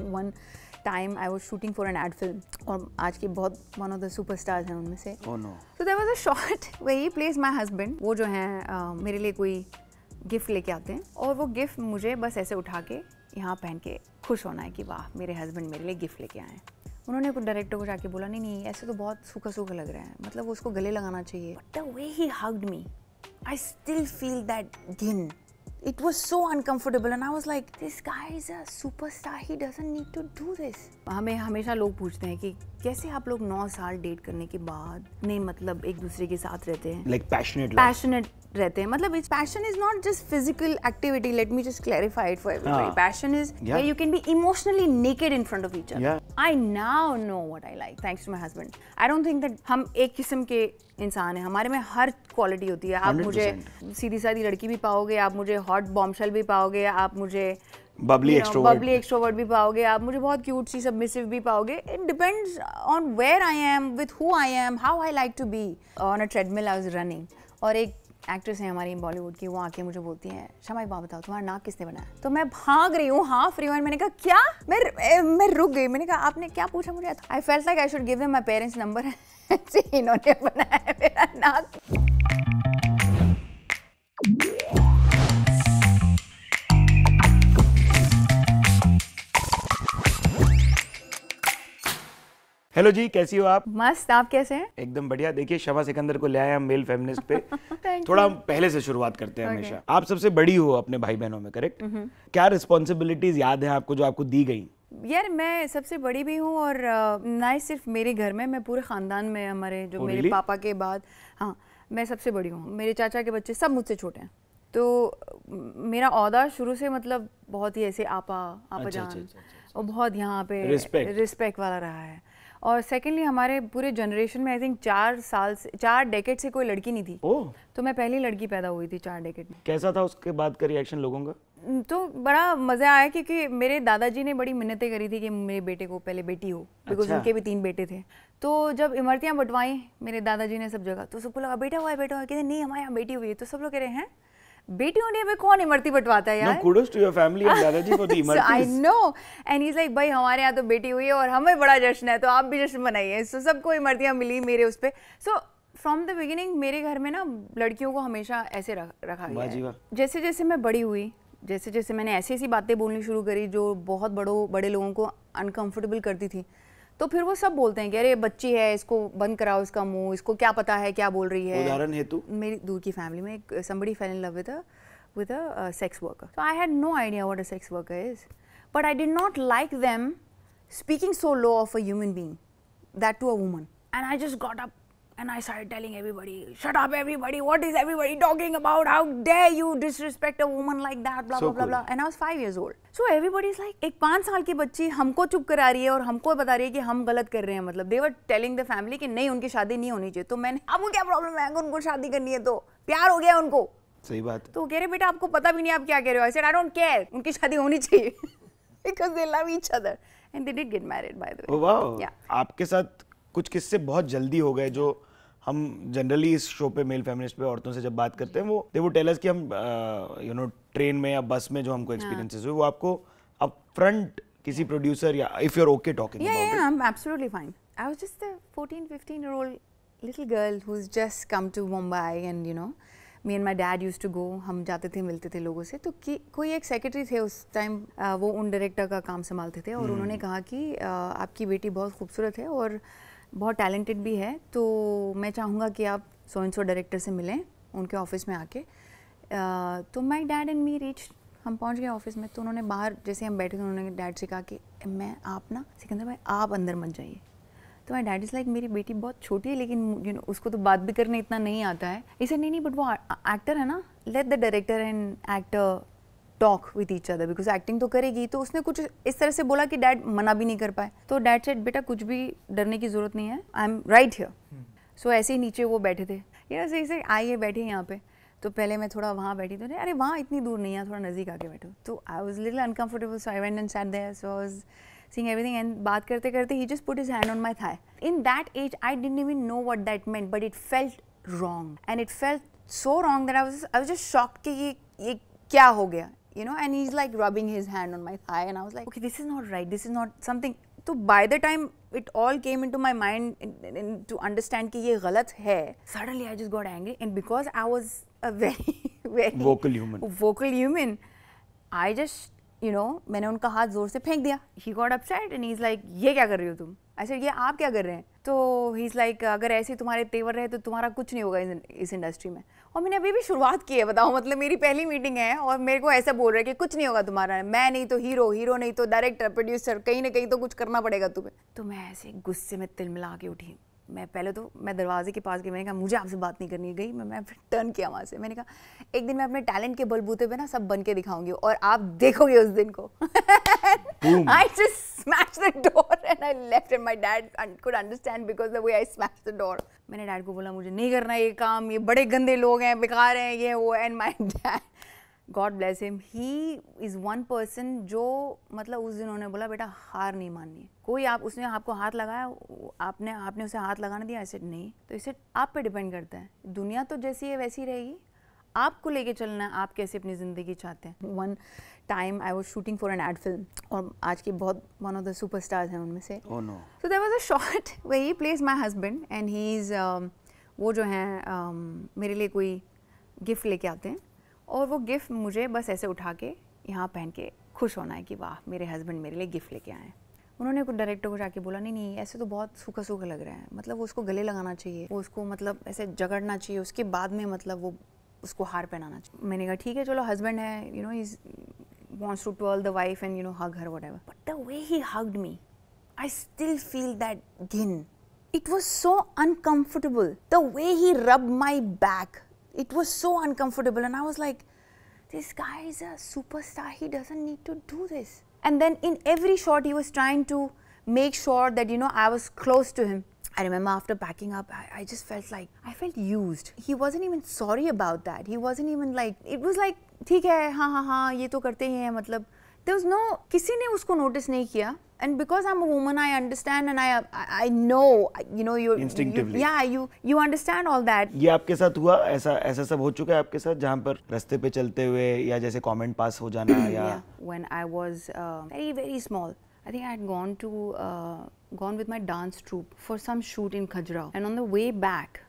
One time I was shooting for an ad film और आज के बहुत one of the super stars हैं उनमें से तो there was a short way he place my husband वो जो हैं मेरे लिए कोई गिफ्ट लेके आते हैं और वो गिफ्ट मुझे बस ऐसे उठा के यहाँ पहन के खुश होना है कि वाह मेरे हस्बैंड मेरे लिए गिफ्ट लेके आए हैं उन्होंने कुछ डायरेक्टर को जाके बोला नहीं नहीं ऐसे तो बहुत सूखा सूखा लग रहा है मतलब उसको गले लगाना चाहिए but the way he hugged me I still feel that गिन It was so uncomfortable and I was like, this guy is a superstar. He doesn't need to do this. हमें हमेशा लोग पूछते हैं कि कैसे आप लोग 9 साल डेट करने के बाद नहीं मतलब एक दूसरे के साथ रहते हैं लाइक पैशनेट पैशनेट रहते हैं मतलब it's passion is not just physical activity let me just clarify it for everybody passion is you can be emotionally naked in front of each other I now know what I like thanks to my husband I don't think that हम एक किस्म के इंसान हैं हमारे में हर quality होती है आप 100%. मुझे सीधी साधी लड़की भी पाओगे आप मुझे हॉट बॉम्बशल भी पाओगे आप मुझे बबली एक्सट्रोवर्ट बबली एक्सट्रोवर्ट भी पाओगे आप मुझे बहुत क्यूट सी सबमिसिव भी पाओगे it depends on where I am with who I am how I like to be on a treadmill I was running और एक एक्ट्रेस हैं हमारी बॉलीवुड की वो आके मुझे बोलती हैं शमाई बाबा बताओ तुम्हारा नाक किसने बनाया तो मैं भाग रही हूँ हाफ रही हूँ मैंने कहा क्या मैं मैं रुक गई मैंने कहा आपने क्या पूछा मुझे I felt like I should give my parents number इन्होंने बनाया मेरा नाक हेलो जी कैसी हो आप मस्त आप कैसे हैं एकदम बढ़िया देखिए शमा सिकंदर को ले आए हम मेल फेमिनिस्ट पे थोड़ा हम पहले से शुरुआत करते हैं okay. हमेशा आप सबसे बड़ी हो अपने भाई बहनों में करेक्ट mm -hmm. क्या रिस्पॉन्सिबिलिटीज याद है आपको जो आपको दी गई यार मैं सबसे बड़ी भी हूँ और ना ही सिर्फ मेरे घर में मैं पूरे खानदान में हमारे जो oh, मेरे really? पापा के बाद हाँ मैं सबसे बड़ी हूँ मेरे चाचा के बच्चे सब मुझसे छोटे हैं तो मेरा अहदा शुरू से मतलब बहुत ही ऐसे आपा आपा अच्छा, जान अच्छा, अच्छा, और बहुत यहाँ पे रिस्पेक्ट वाला रहा है और सेकेंडली हमारे पूरे जनरेशन में आई थिंक चार साल से चार डेकेट से कोई लड़की नहीं थी ओ। तो मैं पहली लड़की पैदा हुई थी चार डेकेट में कैसा था उसके बाद का रिएक्शन लोगों का तो बड़ा मज़ा आया क्योंकि मेरे दादाजी ने बड़ी मिन्नतें करी थी कि मेरे बेटे को पहले बेटी हो बिकॉज अच्छा। उनके भी तीन बेटे थे तो जब इमरतियाँ बंटवाई मेरे दादाजी ने सब जगह तो सबको लगा बेटा हुआ है बेटा हुआ कहते नहीं हमारे यहाँ बेटी हुई है तो सब लोग कह रहे हैं बेटियों ने कौन इमरती बटवाता है यार kudos to your family and दादाजी for the I know he is like भाई हमारे यहाँ तो बेटी हुई है और हमें बड़ा जश्न है तो आप भी जश्न मनाइए सो so, सबको इमरतियाँ मिली मेरे उस पर सो फ्रॉम द बिगिनिंग मेरे घर में ना लड़कियों को हमेशा ऐसे रख, रखा गया है जैसे जैसे मैं बड़ी हुई जैसे जैसे मैंने ऐसी ऐसी बातें बोलनी शुरू करी जो बहुत बड़ों बड़े लोगों को अनकम्फर्टेबल करती थी तो फिर वो सब बोलते हैं कि अरे बच्ची है इसको बंद कराओ इसका मुंह इसको क्या पता है क्या बोल रही है उदाहरण हेतु मेरी दूर की फैमिली में एक somebody fell in love with with a sex worker so I had no idea what a sex worker is but I did not like them speaking so low of a human being that to a woman and I just got up And I started telling everybody, shut up, everybody. What is everybody talking about? How dare you disrespect a woman like that? Blah, so blah, blah, cool. blah. And I was five years old. So everybody's like, एक पाँच साल की बच्ची हमको चुप करा रही है और हमको बता रही है कि हम गलत कर रहे हैं मतलब देवर टेलिंग द फैमिली कि नहीं उनकी शादी नहीं होनी चाहिए तो मैंने आपको क्या प्रॉब्लम है अगर उनको शादी करनी है तो प्यार हो गया उनको सही बात तो कह रहे बेटा आपको पता भी नहीं आप क्या कह रहे हो I said I don't care उनकी शादी होनी चाहिए because they love each other and they did get married by the way wow आपके साथ कुछ किस्से बहुत जल्दी हो गए जो हम जनरली इस शो पे मेल फेमिनिस्ट पे औरतों से जब बात करते हैं वो दे वो टेलर्स कि हम यू नो ट्रेन में या बस में जो हमको एक्सपीरियंसेस हाँ। हुए वो आपको अप फ्रंट किसी प्रोड्यूसर या if you are okay talking about it I am absolutely fine I was just a 14 15 year old little girl who who's just come to Mumbai and you know me and my dad used to go हम जाते थे मिलते थे लोगों से तो कि कोई एक सेक्रेटरी थे उस टाइम uh, वो उन डायरेक्टर का काम संभालते थे और hmm. उन्होंने कहा कि uh, आपकी बेटी बहुत खूबसूरत है और बहुत टैलेंटेड भी है तो मैं चाहूँगा कि आप सो एंड सो डायरेक्टर से मिलें उनके ऑफिस में आके तो my dad and me reach हम पहुँच गए ऑफिस में तो उन्होंने बाहर जैसे हम बैठे थे उन्होंने डैड से कहा कि मैं आप ना सिकंदर भाई आप अंदर मत जाइए तो माई डैड इज़ लाइक मेरी बेटी बहुत छोटी है लेकिन यू नो उसको तो बात भी करने इतना नहीं आता है इसे नहीं नहीं बट वो एक्टर है ना let the director and actor talk with each other because acting तो करेगी तो उसने कुछ इस तरह से बोला कि डैड मना भी नहीं कर पाए तो डैड सेट बेटा कुछ भी डरने की जरूरत नहीं है I am right here so ऐसे ही नीचे वो बैठे थे यू ऐसे सही आइए बैठे यहाँ पे तो पहले मैं थोड़ा वहाँ बैठी तो अरे वहाँ इतनी दूर नहीं है थोड़ा नज़दीक आके बैठो तो I was little uncomfortable so I went and sat there so was was everything and बात करते करते he just put his hand on my thigh in that age I didn't even know what that meant but it felt wrong and it felt so wrong that I was I was just shock कि ये ये क्या हो गया you know, and he's like rubbing his hand on my thigh, and I was like, okay, this is not right. This is not something. So by the time it all came into my mind in, in, to understand कि ये गलत है, suddenly I just got angry, and because I was a very very vocal human, vocal human, I just you you know know, मैंने उनका हाथ जोर से फेंक दिया he got upset and is like ये क्या कर रही हो तुम ऐसे ये आप क्या कर रहे हैं तो ही इज़ लाइक अगर ऐसे तुम्हारे तेवर रहे तो तुम्हारा कुछ नहीं होगा इस, इस इंडस्ट्री में और मैंने अभी भी शुरुआत की है बताओ मतलब मेरी पहली मीटिंग है और मेरे को ऐसा बोल रहा है कि कुछ नहीं होगा तुम्हारा मैं नहीं तो हीरो हीरो नहीं तो डायरेक्टर प्रोड्यूसर कहीं ना कहीं तो कुछ करना पड़ेगा तुम्हें तो मैं ऐसे गुस्से में तिलमिला के उठी मैं पहले तो मैं दरवाजे के पास गई मैंने कहा मुझे आपसे बात नहीं करनी गई मैं मैं फिर टर्न किया वहाँ से मैंने कहा एक दिन मैं अपने टैलेंट के बलबूते पे ना सब बन के दिखाऊंगी और आप देखोगे उस दिन को I just smash the door and I left and my dad could understand because the way I smash the door मैंने डैड को बोला मुझे नहीं करना ये काम ये बड़े गंदे लोग हैं बेकार हैं ये वो and my dad god bless him he is one person जो मतलब उस दिन उन्होंने बोला बेटा हार नहीं माननी कोई आप उसने आपको हाथ लगाया आपने आपने उसे हाथ लगाने दिया ऐसे नहीं तो इसे आप पे डिपेंड करता है दुनिया तो जैसी है वैसी रहेगी आपको लेके चलना है आप कैसे अपनी ज़िंदगी चाहते हैं one time I was shooting for an ad film और आज के बहुत one of the super stars हैं उनमें से so there was a short way he places my husband and he is वो जो हैं um, मेरे लिए कोई गिफ्ट लेके आते हैं और वो गिफ्ट मुझे बस ऐसे उठा के यहाँ पहन के खुश होना है कि वाह मेरे हस्बैंड मेरे लिए गिफ्ट लेके आए उन्होंने कुछ डायरेक्टर को जाके बोला नहीं नहीं ऐसे तो बहुत सूखा सूखा लग रहा है मतलब वो उसको गले लगाना चाहिए वो उसको मतलब ऐसे जगड़ना चाहिए उसके बाद में मतलब वो उसको हार पहनाना चाहिए मैंने कहा ठीक है चलो हस्बैंड है you know his wants to twelve the wife and you know hug her whatever but the way he hugged me I still feel that घिन it was so uncomfortable the way he rub my back it was so uncomfortable and i was like this guy is a superstar he doesn't need to do this and then in every shot he was trying to make sure that you know i was close to him i remember after backing up I, I just felt like i felt used he wasn't even sorry about that he wasn't even like it was like ठीक है हाँ हाँ हाँ ये तो करते ही हैं मतलब there was no किसी ने उसको notice नहीं किया and because I'm a woman, I understand and I I know you know you instinctively you, yeah you you understand all that. ये आपके साथ हुआ ऐसा ऐसा सब हो चुका है आपके साथ जहाँ पर रास्ते पे चलते हुए या जैसे comment pass हो जाना या yeah. when I was uh, very very small, I think I had gone to uh, gone with my dance troupe for some shoot in Khajuraho, and on the way back,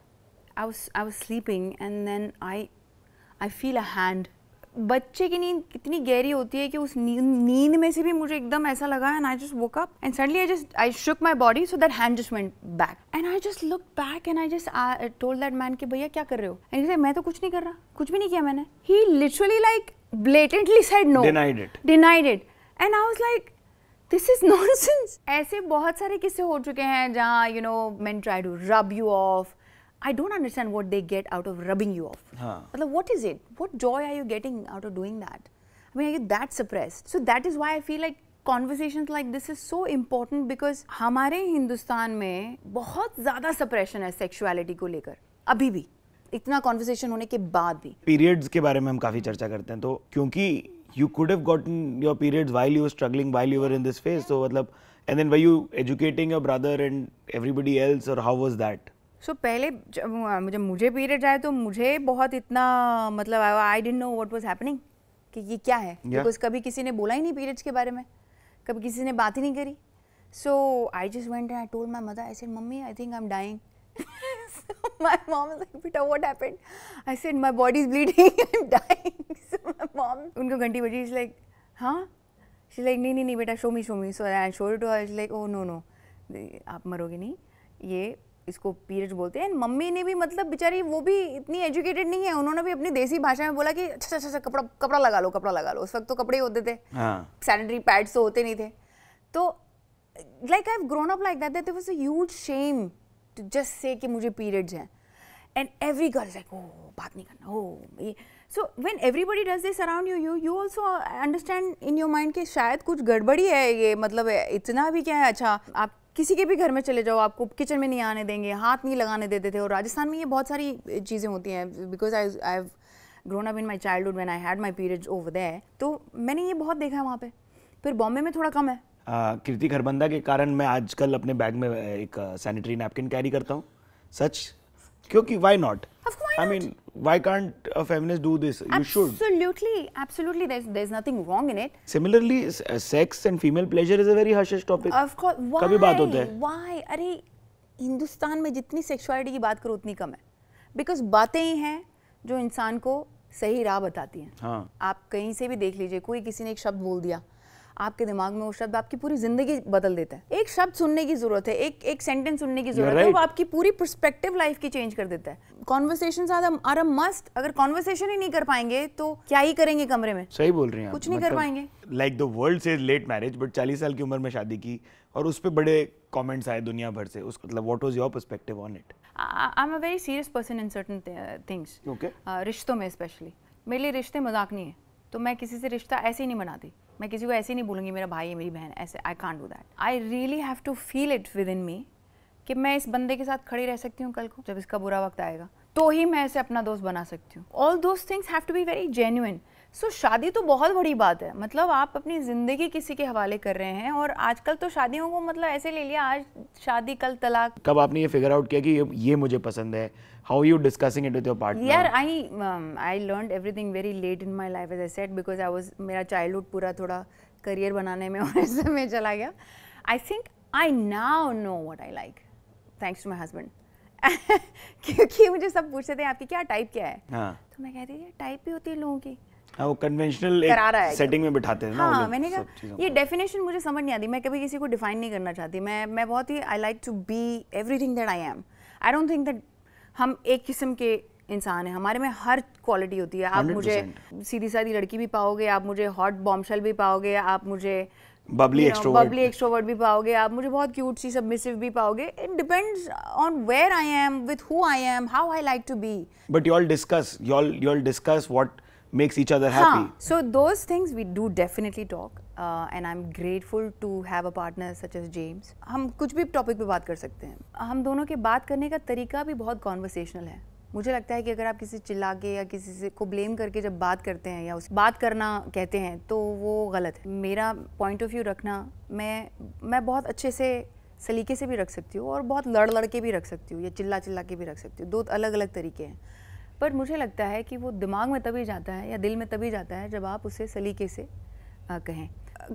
I was I was sleeping and then I I feel a hand बच्चे की नींद कितनी गहरी होती है कि उस नींद में से भी मुझे एकदम ऐसा लगा and I just woke up and suddenly I just I shook my body so that hand just went back and I just look back and I just told that man कि भैया क्या कर रहे हो एंड मैं तो कुछ नहीं कर रहा कुछ भी नहीं किया मैंने he literally like blatantly said no denied it and I was like this is nonsense ऐसे बहुत सारे किस्से हो चुके हैं जहाँ you know man try to rub you off I don't understand what they get out of rubbing you off. मतलब what is it? What joy are you getting out of doing that? I mean, are you that suppressed? So that is why I feel like conversation like this is so important because हमारे हिंदुस्तान में बहुत ज़्यादा suppression है sexuality को लेकर अभी भी इतना कॉन्वर्सेशन होने के बाद भी पीरियड्स के बारे में हम काफ़ी चर्चा करते हैं तो क्योंकि you could have gotten your periods while you struggling while you were in this phase so मतलब and then why you educating your brother and everybody else और how was that so so, पहले जब मुझे period आए तो मुझे बहुत इतना मतलब I dent know what was happening कि ये क्या है बिकॉज yeah. कभी किसी ने बोला ही नहीं पीरियड्स के बारे में कभी किसी ने बात ही नहीं करी so I just went I told my mother I said mummy I think I am dying my mom mom was like, Beta, what happened? I said, my body's bleeding, dying dying. उनको घंटी बजी, is like हाँ? She's like नहीं नहीं नहीं बेटा, show me show me so I showed to I is like oh no no आप मरोगे नहीं, ये इसको पीरियड बोलते हैं मम्मी ने भी मतलब बेचारी वो भी इतनी एजुकेटेड नहीं है उन्होंने भी अपनी देसी भाषा में बोला कि अच्छा अच्छा अच्छा कपड़ा कपड़ा लगा लो कपड़ा लगा लो उस वक्त तो कपड़े होते थे सैनिटरी हाँ। पैड्स तो होते नहीं थे तो like I have grown up like that that was a huge shame to just say कि मुझे पीरियड्स हैं and every girl like oh बात नहीं करना ओ ये so when everybody does this around you you you also understand in your mind कि शायद कुछ गड़बड़ी है ये मतलब इतना भी क्या है अच्छा आप किसी के भी घर में चले जाओ आपको किचन में नहीं आने देंगे हाथ नहीं लगाने देते थे और राजस्थान में ये बहुत सारी चीज़ें होती हैं because I I have grown up in my childhood when I had my periods over there तो मैंने ये बहुत देखा है वहाँ पर फिर बॉम्बे में थोड़ा कम है कीर्ति खरबंदा के कारण मैं आजकल अपने बैग में एक सैनिटरी नैपकिन कैरी करता हूँ सच क्योंकि why not I mean, why can't a feminist do this? Absolutely, you should. Absolutely, absolutely. There's there's nothing wrong in it. Similarly, sex and female pleasure is a very hushed topic. Of course. Why? कभी baat hota hai. Why? Arey, Hindustan mein jitni sexuality ki baat karo utni kam hai. Because baatein hi hain jo इंसान ko सही राह बताती हैं. हाँ. आप कहीं से भी देख लीजिए कोई किसी ने एक शब्द बोल दिया. आपके दिमाग में वो शब्द आपकी पूरी जिंदगी बदल देता है एक शब्द सुनने की जरूरत है एक एक सेंटेंस सुनने की जरूरत right. है वो आपकी पूरी परस्पेक्टिव लाइफ की चेंज कर देता है कॉन्वर्सेशन आर अ मस्ट अगर कॉन्वर्सेशन ही नहीं कर पाएंगे तो क्या ही करेंगे कमरे में सही बोल रहे हैं कुछ नहीं मतलब, कर पाएंगे लाइक द वर्ल्ड से लेट मैरिज बट चालीस साल की उम्र में शादी की और उस पर बड़े कॉमेंट्स आए दुनिया भर से उस मतलब what was your perspective on it I am a very serious person in certain things रिश्तों में स्पेशली मेरे लिए रिश्ते मजाक नहीं है तो मैं किसी से रिश्ता ऐसे ही नहीं बनाती मैं किसी को ऐसे नहीं बोलूँगी मेरा भाई है मेरी बहन ऐसे I can't do that I really have to feel it within me कि मैं इस बंदे के साथ खड़ी रह सकती हूँ कल को जब इसका बुरा वक्त आएगा तो ही मैं ऐसे अपना दोस्त बना सकती हूँ all those things have to be very genuine so so, शादी तो बहुत बड़ी बात है मतलब आप अपनी ज़िंदगी किसी के हवाले कर रहे हैं और आजकल तो शादियों को मतलब ऐसे ले लिया आज शादी कल तलाक कब आपने ये फिगर आउट किया कि ये, ये मुझे पसंद है how you discussing it with your partner यार I I learn everything very late in my life as I said because I was मेरा चाइल्डहुड पूरा थोड़ा करियर बनाने में और ऐसे में चला गया I think I now know what I like thanks to my husband क्योंकि मुझे सब पूछते थे आपकी क्या टाइप क्या है हाँ. तो मैं कहती थी टाइप भी होती है लोगों की हाँ, वो कन्वेंशनल सेटिंग में बिठाते हैं हाँ, ना मैंने कहा ये डेफिनेशन मुझे समझ नहीं आती मैं कभी किसी को डिफाइन नहीं करना चाहती मैं मैं बहुत ही I like to be everything that I am I don't think that हम एक किस्म के इंसान है हमारे में हर क्वालिटी होती है आप 100%. मुझे सीधी साधी लड़की भी पाओगे आप मुझे हॉट बॉम्बशेल भी पाओगे आप मुझे बबली एक्सट्रोवर्ट बबली एक्सट्रोवर्ट भी पाओगे आप मुझे बहुत क्यूट सी सबमिसिव भी पाओगे it depends on where I am with who I am how I like to be but you all discuss you all you all discuss what makes each other हाँ, happy. Huh. So those things we do definitely talk uh, and I'm grateful to have a partner such as James. हम कुछ भी topic पे बात कर सकते हैं हम दोनों के बात करने का तरीका भी बहुत कॉन्वर्सेशनल है मुझे लगता है कि अगर आप किसी चिल्ला के या किसी से को ब्लेम करके जब बात करते हैं या उस बात करना कहते हैं तो वो गलत है मेरा पॉइंट ऑफ व्यू रखना मैं मैं बहुत अच्छे से सलीके से भी रख सकती हूँ और बहुत लड़ लड़ के भी रख सकती हूँ या चिल्ला चिल्ला के भी रख सकती हूँ दो अलग अलग तरीके हैं पर मुझे लगता है कि वो दिमाग में तभी जाता है या दिल में तभी जाता है जब आप उसे सलीके से आ, कहें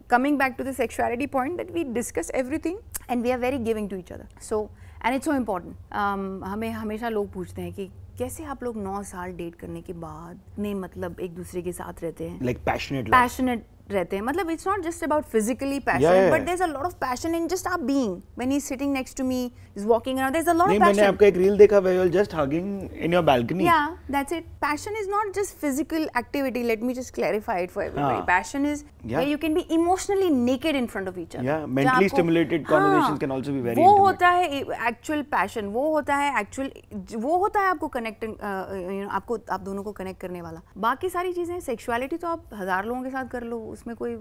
coming back to the sexuality point that we discuss everything and we are very giving to each other so and it's so important हमें हमेशा लोग पूछते हैं कि कैसे आप लोग नौ साल डेट करने के बाद ने मतलब एक दूसरे के साथ रहते हैं लाइक पैशनेट पैशनेट रहते हैं मतलब it's not just about physically passion but there is a lot of passion in just our being when he is sitting next to me is walking around there is a lot of passion मैंने आपका एक reel देखा where you are just hugging in your balcony या that's it passion is not just physical activity let me just clarify it for everybody passion is where you can be emotionally naked in front of each other या mentally stimulated conversations can also be very वो होता है actual passion वो होता है actual वो होता है आपको कनेक्ट यू नो आपको आप दोनों को कनेक्ट करने वाला बाकी सारी चीजें सेक्सुअलिटी तो आप हजार लोगों के साथ कर लो उसमें कोई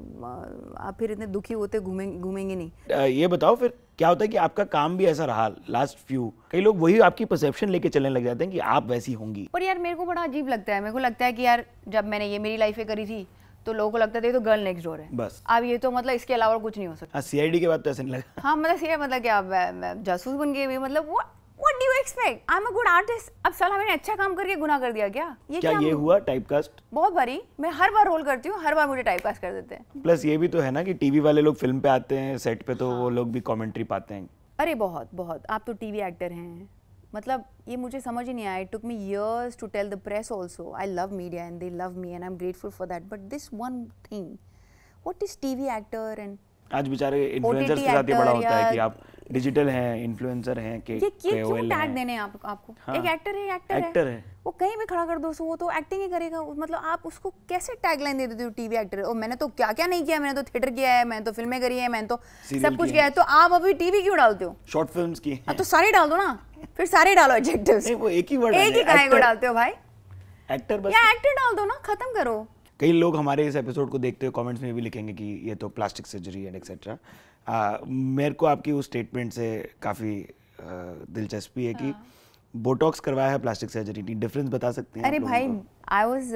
आप फिर इतने दुखी होते घूमेंगे घूमेंगे नहीं ये बताओ फिर क्या होता है कि आपका काम भी ऐसा रहा लास्ट फ्यू कई लोग वही आपकी परसेप्शन लेके चलने लग जाते हैं कि आप वैसी होंगी पर यार मेरे को बड़ा अजीब लगता है मेरे को लगता है कि यार जब मैंने ये मेरी लाइफ करी थी तो लोगों को लगता था ये तो गर्ल नेक्स्ट डोर है बस अब ये तो मतलब इसके अलावा कुछ नहीं हो सकता सीआईडी के बाद तो ऐसे नहीं लगा हाँ मतलब सीआईडी मतलब क्या जासूस बन गए मतलब वो What do you expect? I'm a good artist. अब साला हमें अच्छा काम करके गुना कर दिया क्या ये क्या, क्या ये हुआ टाइपकास्ट बहुत बारी मैं हर बार रोल करती हूँ हर बार मुझे टाइपकास्ट कर देते हैं प्लस ये भी तो है ना कि टीवी वाले लोग फिल्म पे आते हैं सेट पे तो हाँ। वो लोग भी कॉमेंट्री पाते हैं अरे बहुत बहुत आप तो टीवी एक्टर हैं मतलब ये मुझे समझ ही नहीं आया it took me years to tell the press also I love media and they love me and I am grateful for that but this one thing what is TV actor and आज बेचारे influencers के साथ ये बड़ा होता है कि आप डिजिटल हैं इन्फ्लुएंसर हैं के ये, ये क्यों टैग देने आप, आपको हाँ, एक एक्टर है एक्टर, एक्टर है।, है वो कहीं भी खड़ा कर दो वो तो एक्टिंग ही करेगा मतलब आप उसको कैसे टैगलाइन दे देते हो टीवी एक्टर और मैंने तो क्या क्या नहीं किया मैंने तो थिएटर किया है मैंने तो फिल्में करी है मैंने तो सब कुछ किया है तो आप अभी टीवी क्यों डालते हो शॉर्ट फिल्म की तो सारे डाल दो ना फिर सारे डालो एडजेक्टिव्स एक ही एक ही डालते हो भाई एक्टर बस या एक्टर डाल दो ना खत्म करो कई लोग हमारे इस एपिसोड को देखते हुए कमेंट्स में भी लिखेंगे कि ये तो प्लास्टिक सर्जरी एंड एक्सेट्रा मेरे को आपकी उस स्टेटमेंट से काफ़ी दिलचस्पी है कि बोटॉक्स हाँ। करवाया है प्लास्टिक सर्जरी की डिफरेंस बता सकते हैं अरे भाई I was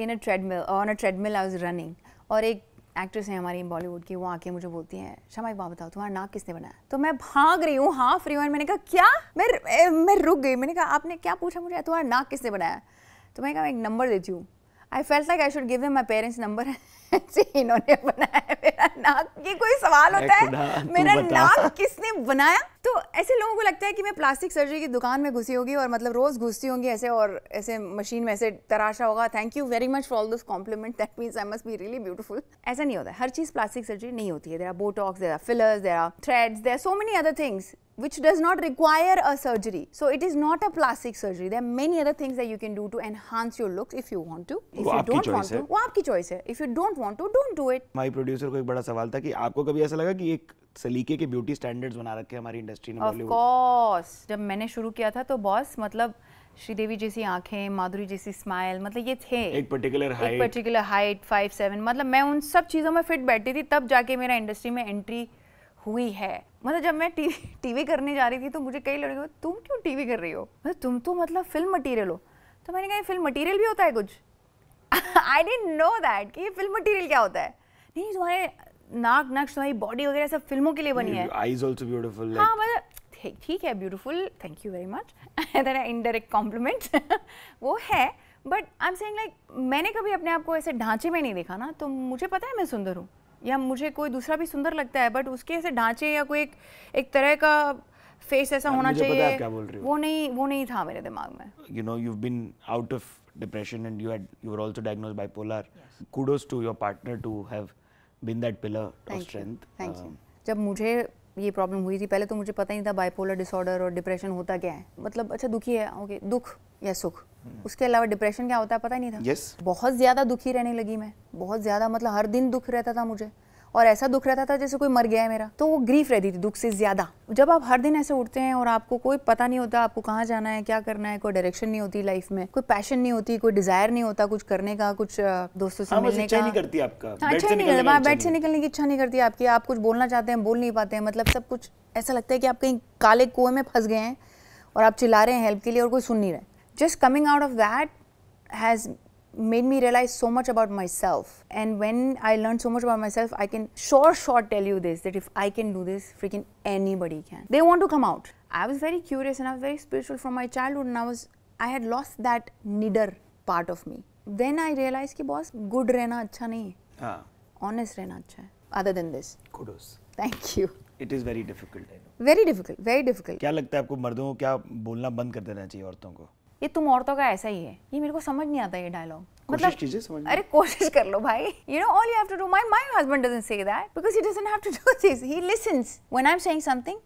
in a treadmill on a treadmill I was running और एक एक्ट्रेस है हमारी बॉलीवुड की वो आके मुझे बोलती है शमा एक बात बताओ तुम्हारा नाक किसने बनाया तो मैं भाग रही हूँ हाफ रही हूँ मैंने कहा क्या मैं मैं रुक गई मैंने कहा आपने क्या पूछा मुझे तुम्हारा नाक किसने बनाया तो मैं कहा मैं एक नंबर देती हूँ I felt like I should give my parents number इन्होंने बनाया मेरा नाक ये कोई सवाल होता है मेरा नाक किसने बनाया तो ऐसे लोगों को लगता है कि मैं प्लास्टिक सर्जरी की दुकान में घुसी होगी और मतलब रोज़ घुसती होंगी ऐसे और ऐसे मशीन में ऐसे तराशा होगा thank you very much for all this compliment that means I must be really beautiful ऐसा नहीं होता हर चीज़ प्लास्टिक सर्जरी नहीं होती है there are botox there are fillers there are threads there are so many other things which does not require a surgery so it is not a plastic surgery there many other things you can do to enhance to enhance if you want to if you If want to वो आपकी choice है. If you don't want to don't do it my producer को एक बड़ा सवाल था कि आपको कभी ऐसा लगा कि एक सलीके के ब्यूटी स्टैंडर्ड्स बना रखे हमारी इंडस्ट्री ने बॉलीवुड कोर्स जब मैंने शुरू किया था तो बॉस मतलब श्रीदेवी जैसी आंखें माधुरी जैसी स्माइल मतलब ये थे एक पर्टिकुलर हाइट एक पर्टिकुलर हाइट फाइव सेवन मतलब मैं उन सब चीज़ों में फिट बैठती थी तब जाके मेरा इंडस्ट्री में एंट्री हुई है मतलब जब मैं टी, टीवी करने जा रही थी तो मुझे कई लड़के तुम क्यों टीवी कर रही हो मतलब तुम तो मतलब फिल्म मटेरियल हो तो मैंने कहा फिल्म मटेरियल भी होता है कुछ आई डेंट नो दैट कि फिल्म मटेरियल क्या होता है नहीं तुम्हारे नाक नक्श तुम्हारी बॉडी वगैरह सब फिल्मों के लिए बनी है आईज आल्सो ब्यूटीफुल हाँ मतलब ठीक है beautiful thank you very much that are indirect compliment वो है but I am saying like मैंने कभी अपने आप को ऐसे ढांचे में नहीं देखा ना तो मुझे पता है मैं सुंदर हूँ या मुझे कोई दूसरा भी सुंदर लगता है बट उसके ऐसे ढांचे या कोई एक, एक तरह का फेस ऐसा होना चाहिए वो नहीं वो नहीं था मेरे दिमाग में you know you been out of depression and you had you were also diagnosed bipolar kudos to your partner to have been that pillar of strength thank you जब मुझे ये प्रॉब्लम हुई थी पहले तो मुझे पता ही था बाइपोलर डिसऑर्डर और डिप्रेशन होता क्या है मतलब अच्छा दुखी है ओके दुख या सुख हम्म। उसके अलावा डिप्रेशन क्या होता है पता ही नहीं था yes. बहुत ज़्यादा दुखी रहने लगी मैं बहुत ज़्यादा मतलब हर दिन दुख रहता था मुझे और ऐसा दुख रहता था जैसे कोई मर गया है मेरा तो वो ग्रीफ रहती थी दुख से ज़्यादा जब आप हर दिन ऐसे उठते हैं और आपको कोई पता नहीं होता आपको कहाँ जाना है क्या करना है कोई डायरेक्शन नहीं होती लाइफ में कोई पैशन नहीं होती कोई डिजायर नहीं होता कुछ करने का कुछ दोस्तों से हाँ, मिलने का नहीं करती आपका अच्छा नहीं करता हाँ, बेड से निकलने की इच्छा नहीं करती आपकी आप कुछ बोलना चाहते हैं बोल नहीं पाते हैं मतलब सब कुछ ऐसा लगता है कि आप कहीं काले कुएं में फंस गए हैं और आप चिल्ला रहे हैं हेल्प के लिए और कोई सुन नहीं रहे just coming out of that has made me realize so much about myself. And when I learned so much about myself, I can sure, sure tell you this that if I can do this, freaking anybody can. They want to come out. I was very curious and I was very spiritual from my childhood, and I was, I had lost that nidder part of me. Then I realized that boss, good रहना अच्छा नहीं Honest रहना अच्छा Other than this. Kudos. Thank you. It is very difficult. I know. Very difficult. Very difficult. क्या लगता है आपको मर्दों को क्या बोलना बंद कर देना चाहिए औरतों को? ये तुम औरतों का ऐसा ही है ये मेरे को समझ नहीं आता ये डायलॉग मतलब समझ अरे कोशिश कर लो भाई you know all you have to do my my husband doesn't say that because he doesn't have to do this he listens when I am saying something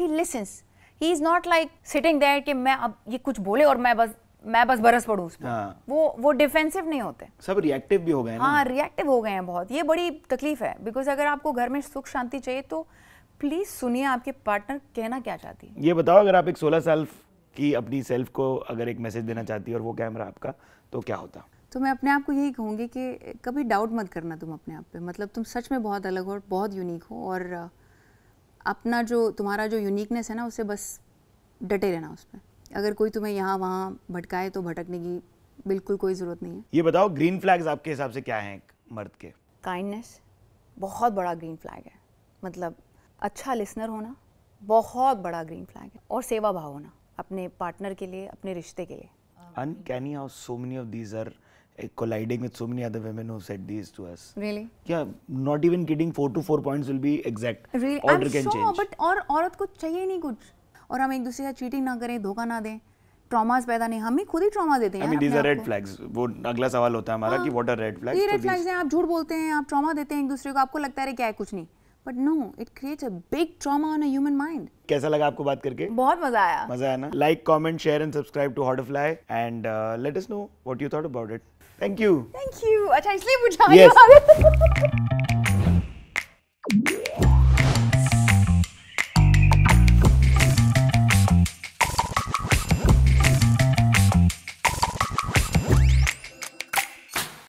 he listens he is not like sitting there कि मैं अब ये कुछ बोले और मैं बस मैं बस बरस पड़ू उस पर हाँ। वो वो डिफेंसिव नहीं होते सब रिएक्टिव भी हो गए हाँ रिएक्टिव हो गए हैं बहुत ये बड़ी तकलीफ है बिकॉज अगर आपको घर में सुख शांति चाहिए तो प्लीज सुनिए आपके पार्टनर कहना क्या चाहती है ये बताओ अगर आप एक 16 साल की अपनी सेल्फ को अगर एक मैसेज देना चाहती है और वो कैमरा आपका तो क्या होता तो मैं अपने आप को यही कहूँगी कि कभी डाउट मत करना तुम अपने आप पे मतलब तुम सच में बहुत अलग हो और बहुत यूनिक हो और अपना जो तुम्हारा जो यूनिकनेस है ना उसे बस डटे रहना उस पर अगर कोई तुम्हें यहाँ वहाँ भटकाए तो भटकने की बिल्कुल कोई ज़रूरत नहीं है ये बताओ ग्रीन फ्लैग्स आपके हिसाब से क्या हैं मर्द के काइंडनेस बहुत बड़ा ग्रीन फ्लैग है मतलब अच्छा लिसनर होना बहुत बड़ा ग्रीन फ्लैग है और सेवा भाव होना अपने पार्टनर के लिए अपने रिश्ते के लिए uncanny how so many of these are colliding with so many other women who said this to us really क्या not even getting 4 to 4 points will be exact order can change but और औरत को चाहिए नहीं कुछ और हम एक दूसरे का चीटिंग ना करें धोखा ना दें ट्रॉमास पैदा नहीं हम ही खुद ही ट्रॉमा देते हैं आई मीन रेड फ्लैग्स वो अगला सवाल होता है हमारा कि व्हाट आर रेड फ्लैग्स ये रेड फ्लैग्स हैं आप झूठ बोलते हैं आप ट्रॉमा देते हैं एक दूसरे को आपको लगता है क्या है कुछ नहीं but no it creates a big trauma on a human mind कैसा लगा आपको बात करके बहुत मजा आया मजा आया ना like comment share and subscribe to Hauterfly and let us know what you thought about it thank you thank you अच्छा इसलिए पूछा yes.